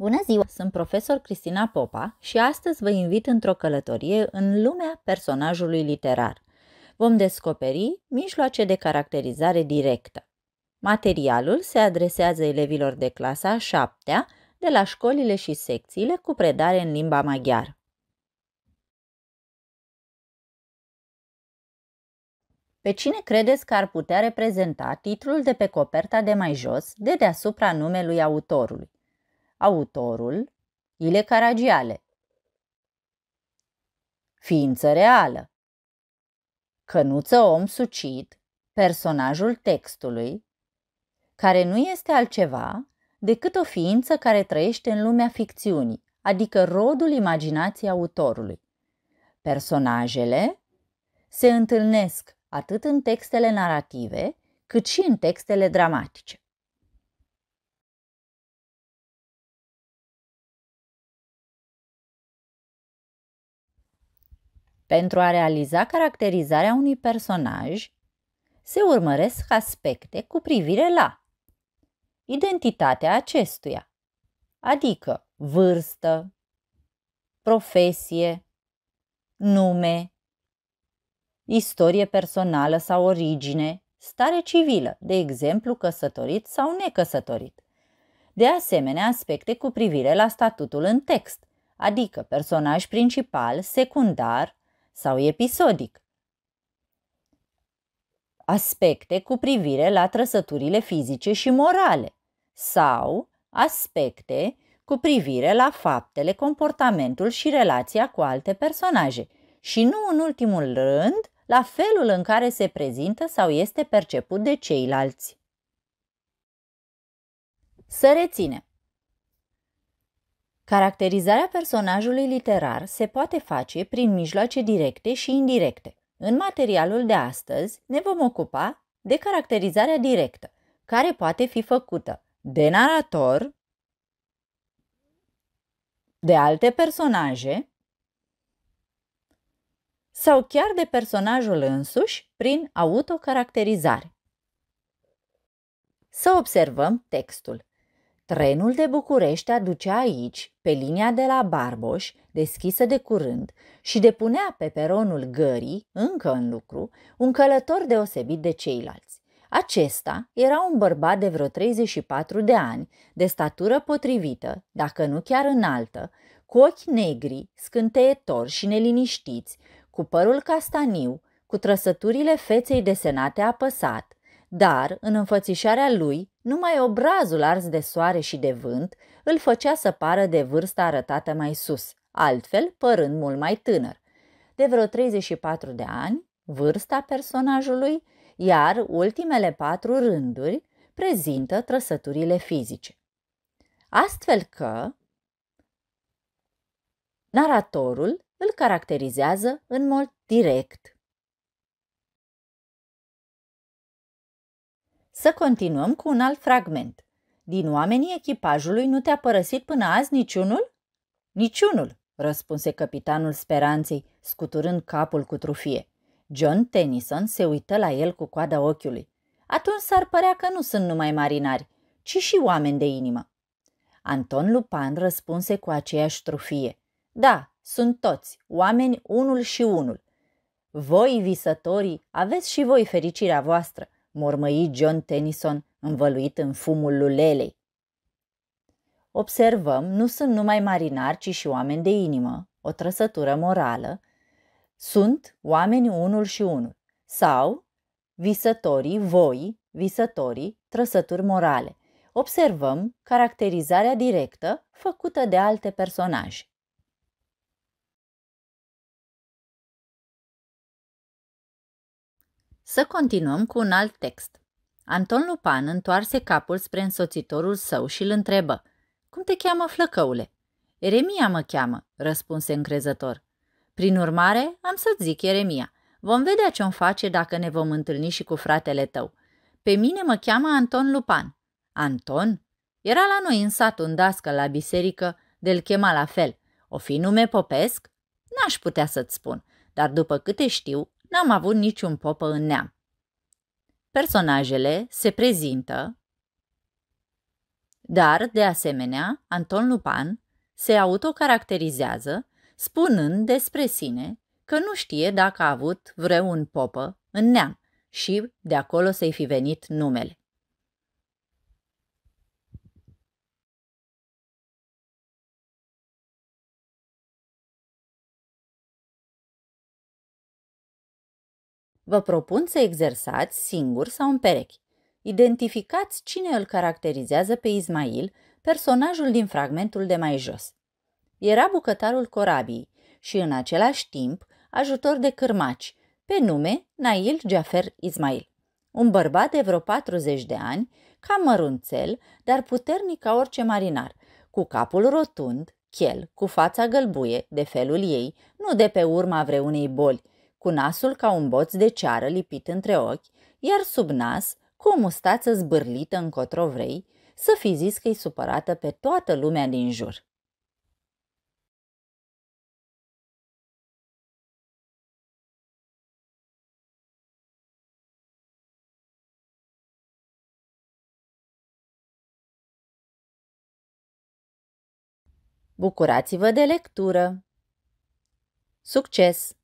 Bună ziua! Sunt profesor Cristina Popa și astăzi vă invit într-o călătorie în lumea personajului literar. Vom descoperi mijloace de caracterizare directă. Materialul se adresează elevilor de clasa 7 de la școlile și secțiile cu predare în limba maghiară. Pe cine credeți că ar putea reprezenta titlul de pe coperta de mai jos, de deasupra numelui autorului? Autorul Ile Caragiale Ființă reală Cănuță om sucit, personajul textului, care nu este altceva decât o ființă care trăiește în lumea ficțiunii, adică rodul imaginației autorului. Personajele se întâlnesc atât în textele narrative, cât și în textele dramatice. Pentru a realiza caracterizarea unui personaj, se urmăresc aspecte cu privire la identitatea acestuia, adică vârstă, profesie, nume, istorie personală sau origine, stare civilă, de exemplu căsătorit sau necăsătorit. De asemenea, aspecte cu privire la statutul în text, adică personaj principal, secundar, sau episodic. Aspecte cu privire la trăsăturile fizice și morale sau aspecte cu privire la faptele, comportamentul și relația cu alte personaje și nu în ultimul rând la felul în care se prezintă sau este perceput de ceilalți. Să reținem. Caracterizarea personajului literar se poate face prin mijloace directe și indirecte. În materialul de astăzi ne vom ocupa de caracterizarea directă, care poate fi făcută de narator, de alte personaje sau chiar de personajul însuși prin autocaracterizare. Să observăm textul. Trenul de București aducea aici, pe linia de la Barboș, deschisă de curând, și depunea pe peronul gării, încă în lucru, un călător deosebit de ceilalți. Acesta era un bărbat de vreo 34 de ani, de statură potrivită, dacă nu chiar înaltă, cu ochi negri, scânteietori și neliniștiți, cu părul castaniu, cu trăsăturile feței desenate apăsat, dar în înfățișarea lui, numai obrazul ars de soare și de vânt îl făcea să pară de vârsta arătată mai sus, altfel părând mult mai tânăr. De vreo 34 de ani, vârsta personajului, iar ultimele patru rânduri prezintă trăsăturile fizice. Astfel că naratorul îl caracterizează în mod direct Să continuăm cu un alt fragment. Din oamenii echipajului nu te-a părăsit până azi niciunul? Niciunul, răspunse capitanul speranței, scuturând capul cu trufie. John Tennyson se uită la el cu coada ochiului. Atunci s-ar părea că nu sunt numai marinari, ci și oameni de inimă. Anton Lupan răspunse cu aceeași trufie. Da, sunt toți, oameni unul și unul. Voi, visătorii, aveți și voi fericirea voastră – mormăi John Tennyson, învăluit în fumul lulelei. Observăm, nu sunt numai marinari, ci și oameni de inimă, o trăsătură morală, sunt oameni unul și unul, sau visătorii, voi, visătorii, trăsături morale. Observăm caracterizarea directă făcută de alte personaje. Să continuăm cu un alt text. Anton Lupan întoarse capul spre însoțitorul său și îl întrebă. Cum te cheamă, flăcăule?" Eremia mă cheamă," răspunse încrezător. Prin urmare, am să-ți zic, Eremia, vom vedea ce o face dacă ne vom întâlni și cu fratele tău. Pe mine mă cheamă Anton Lupan. Anton? Era la noi în sat un dască la biserică, de-l chema la fel. O fi nume popesc? N-aș putea să-ți spun, dar după câte știu, n-am avut niciun popă în neam. Personajele se prezintă, dar, de asemenea, Anton Lupan se autocaracterizează spunând despre sine că nu știe dacă a avut vreun popă în neam și de acolo să-i fi venit numele. Vă propun să exersați singur sau în perechi. Identificați cine îl caracterizează pe Ismail, personajul din fragmentul de mai jos. Era bucătarul corabiei și în același timp ajutor de cârmaci, pe nume Nail Jafer Ismail. Un bărbat de vreo 40 de ani, cam mărunțel, dar puternic ca orice marinar, cu capul rotund, chel, cu fața gălbuie, de felul ei, nu de pe urma vreunei boli, cu nasul ca un boț de ceară lipit între ochi, iar sub nas, cu o mustață zbârlită încotro vrei, să fi zis că-i supărată pe toată lumea din jur. Bucurați-vă de lectură! Succes!